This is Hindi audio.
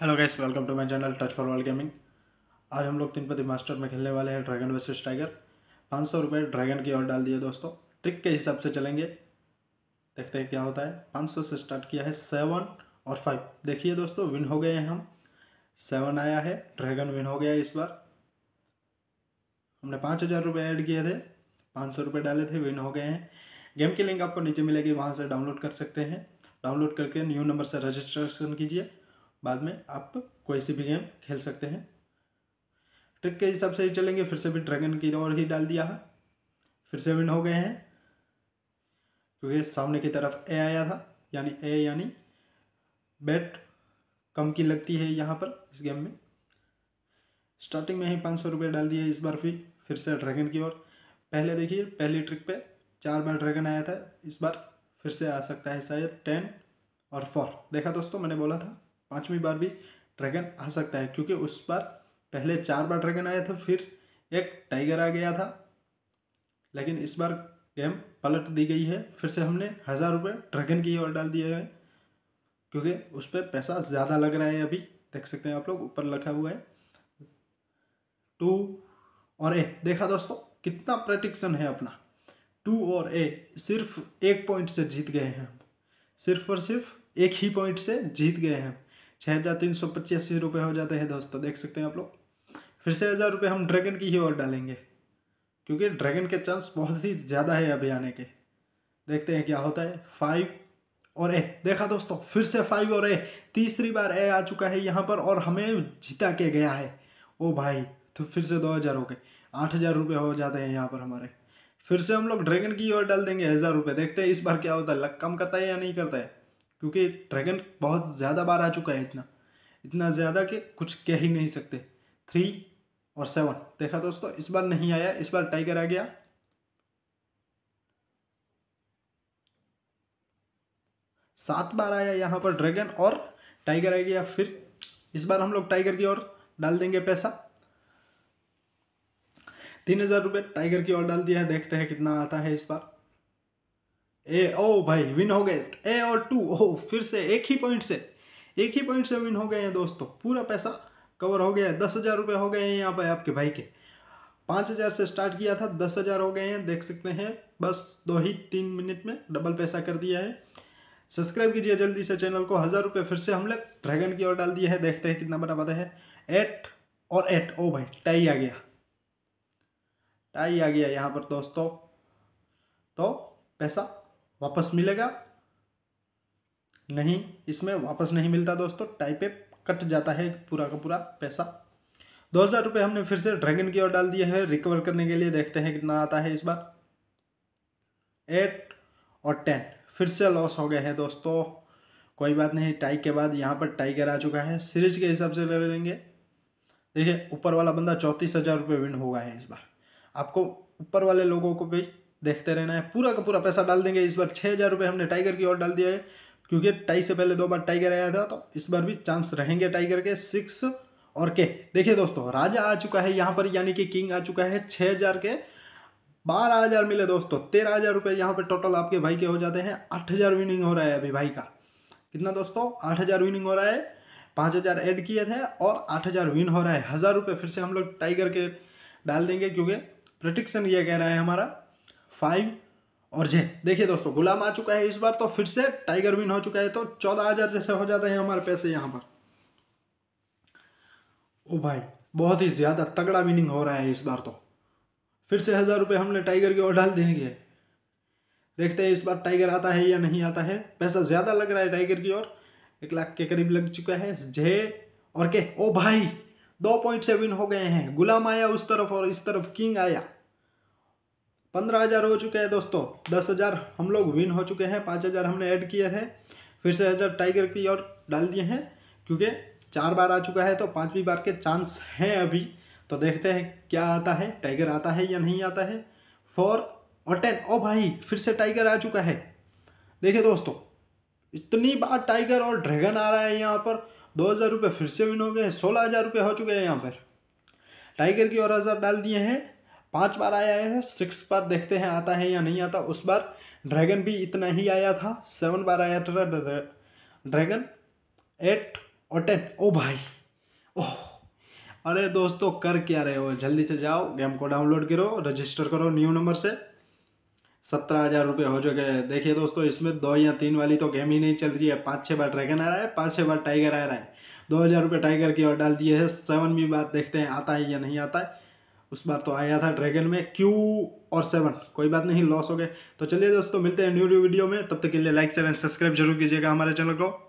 hello guys welcome to my channel touch for world gaming आज हम लोग तिनपति मास्टर में खेलने वाले हैं ड्रैगन वर्सेस टाइगर पाँच सौ रुपये ड्रैगन की ओर डाल दिए दोस्तों ट्रिक के हिसाब से चलेंगे देखते हैं क्या होता है पाँच सौ से स्टार्ट किया है सेवन और फाइव देखिए दोस्तों विन हो गए हैं हम सेवन आया है ड्रैगन विन हो गया है इस बार हमने पाँच हज़ार रुपये ऐड किए थे पाँच सौ रुपये डाले थे विन हो गए हैं गेम की लिंक आपको नीचे मिलेगी वहाँ से डाउनलोड कर सकते हैं डाउनलोड करके न्यू नंबर से रजिस्ट्रेशन कीजिए बाद में आप कोई सी भी गेम खेल सकते हैं ट्रिक के हिसाब से ही चलेंगे फिर से भी ड्रैगन की और ही डाल दिया है फिर से विन हो गए हैं क्योंकि सामने की तरफ ए आया था यानी ए यानी बैट कम की लगती है यहाँ पर इस गेम में स्टार्टिंग में ही पाँच सौ डाल दिए इस बार फिर फिर से ड्रैगन की ओर पहले देखिए पहली ट्रिक पे चार बार ड्रैगन आया था इस बार फिर से आ सकता है शायद टेन और फोर देखा दोस्तों मैंने बोला था पाँचवीं बार भी ड्रैगन आ सकता है क्योंकि उस बार पहले चार बार ड्रैगन आया था फिर एक टाइगर आ गया था लेकिन इस बार गेम पलट दी गई है फिर से हमने हज़ार रुपये ड्रैगन की ओर डाल दिया है क्योंकि उस पर पैसा ज़्यादा लग रहा है अभी देख सकते हैं आप लोग ऊपर लिखा हुआ है टू और ए देखा दोस्तों कितना प्रटिक्शन है अपना टू और ए सिर्फ एक पॉइंट से जीत गए हैं सिर्फ और सिर्फ एक ही पॉइंट से जीत गए हैं छः हज़ार तीन सौ पच्चीस रुपये हो जाते हैं दोस्तों देख सकते हैं आप लोग फिर से हज़ार रुपये हम ड्रैगन की ही और डालेंगे क्योंकि ड्रैगन के चांस बहुत ही ज़्यादा है अभी आने के देखते हैं क्या होता है फाइव और ए देखा दोस्तों फिर से फाइव और ए तीसरी बार ए आ चुका है यहाँ पर और हमें जीता के गया है ओ भाई तो फिर से दो हज़ार हो गए आठ हज़ार रुपये हो जाते हैं यहाँ पर हमारे फिर से हम लोग ड्रैगन की ओर डाल देंगे हज़ार रुपये देखते हैं इस बार क्या होता है लक कम करता है या नहीं करता है क्योंकि ड्रैगन बहुत ज़्यादा बार आ चुका है इतना इतना ज़्यादा कि कुछ कह ही नहीं सकते थ्री और सेवन देखा दोस्तों इस बार नहीं आया इस बार टाइगर आ गया सात बार आया यहाँ पर ड्रैगन और टाइगर आ गया फिर इस बार हम लोग टाइगर की ओर डाल देंगे पैसा तीन हज़ार रुपये टाइगर की ओर डाल दिया है देखते हैं कितना आता है इस बार ए ओ भाई विन हो गए ए और टू ओ फिर से एक ही पॉइंट से एक ही पॉइंट से विन हो गए हैं दोस्तों पूरा पैसा कवर हो गया है दस हज़ार रुपये हो गए हैं यहाँ पर आपके भाई के पाँच हज़ार से स्टार्ट किया था दस हज़ार हो गए हैं देख सकते हैं बस दो ही तीन मिनट में डबल पैसा कर दिया है सब्सक्राइब कीजिए जल्दी से चैनल को हज़ार रुपये फिर से हमने ड्रैगन की ओर डाल दिया है देखते हैं कितना बना पाता है एट और एट ओ भाई टाई आ गया टाई आ गया यहाँ पर दोस्तों तो पैसा वापस मिलेगा नहीं इसमें वापस नहीं मिलता दोस्तों टाइप ए कट जाता है पूरा का पूरा पैसा दो हज़ार रुपये हमने फिर से ड्रैगन की ओर डाल दिया है रिकवर करने के लिए देखते हैं कितना आता है इस बार एट और टेन फिर से लॉस हो गए हैं दोस्तों कोई बात नहीं टाई के बाद यहाँ पर टाइगर आ चुका है सीरीज के हिसाब से ले लेंगे देखिए ऊपर वाला बंदा चौंतीस हज़ार रुपये विन होगा है इस बार आपको ऊपर वाले लोगों को भी देखते रहना है पूरा का पूरा पैसा डाल देंगे इस बार छः हज़ार रुपये हमने टाइगर की ओर डाल दिया है क्योंकि टाई से पहले दो बार टाइगर आया था तो इस बार भी चांस रहेंगे टाइगर के सिक्स और के देखिए दोस्तों राजा आ चुका है यहाँ पर यानी कि किंग आ चुका है छः हज़ार के बारह हज़ार मिले दोस्तों तेरह हज़ार रुपये यहाँ पर टोटल आपके भाई के हो जाते हैं आठ हज़ार विनिंग हो रहा है अभी भाई का कितना दोस्तों आठ हज़ार विनिंग हो रहा है पाँच हज़ार ऐड किए थे और आठ हज़ार विन हो रहा है हज़ार रुपये फिर से हम लोग टाइगर के डाल देंगे क्योंकि प्रोटिक्शन ये कह रहा है हमारा फाइव और जे देखिए दोस्तों गुलाम आ चुका है इस बार तो फिर से टाइगर विन हो चुका है तो चौदह हजार जैसे हो जाते हैं हमारे पैसे यहाँ पर ओ भाई बहुत ही ज़्यादा तगड़ा विनिंग हो रहा है इस बार तो फिर से हज़ार रुपये हमने टाइगर की ओर डाल देंगे देखते हैं इस बार टाइगर आता है या नहीं आता है पैसा ज़्यादा लग रहा है टाइगर की ओर एक लाख के करीब लग चुका है जे और के ओ भाई दो पॉइंट से विन हो गए हैं गुलाम आया उस तरफ और इस तरफ किंग आया पंद्रह हज़ार हो चुके हैं दोस्तों दस हज़ार हम लोग विन हो चुके हैं पाँच हज़ार हमने ऐड किए थे फिर से हज़ार टाइगर की और डाल दिए हैं क्योंकि चार बार आ चुका है तो पाँचवीं बार के चांस हैं अभी तो देखते हैं क्या आता है टाइगर आता है या नहीं आता है फोर और टेन ओ भाई फिर से टाइगर आ चुका है देखिए दोस्तों इतनी बार टाइगर और ड्रैगन आ रहा है यहाँ पर दो हज़ार रुपये फिर से विन हो गए हैं सोलह हज़ार रुपये हो चुके हैं यहाँ पर टाइगर की और हज़ार डाल दिए हैं पांच बार आया है सिक्स बार देखते हैं आता है या नहीं आता उस बार ड्रैगन भी इतना ही आया था सेवन बार आया था ड्रैगन एट और टेन ओ भाई ओह अरे दोस्तों कर क्या रहे हो जल्दी से जाओ गेम को डाउनलोड करो रजिस्टर करो न्यू नंबर से सत्रह हज़ार रुपये हो चुके हैं देखिए दोस्तों इसमें दो या तीन वाली तो गेम ही नहीं चल रही है पाँच छः बार ड्रैगन आ रहा है पाँच छः बार टाइगर आ रहा है दो हज़ार रुपये टाइगर की ओर डाल दिए है सेवन भी बार देखते हैं आता है या नहीं आता है उस बार तो आया था ड्रैगन में क्यू और सेवन कोई बात नहीं लॉस हो गए तो चलिए दोस्तों मिलते हैं न्यू न्यू वीडियो में तब तक के लिए लाइक शेयर एंड सब्सक्राइब जरूर कीजिएगा हमारे चैनल को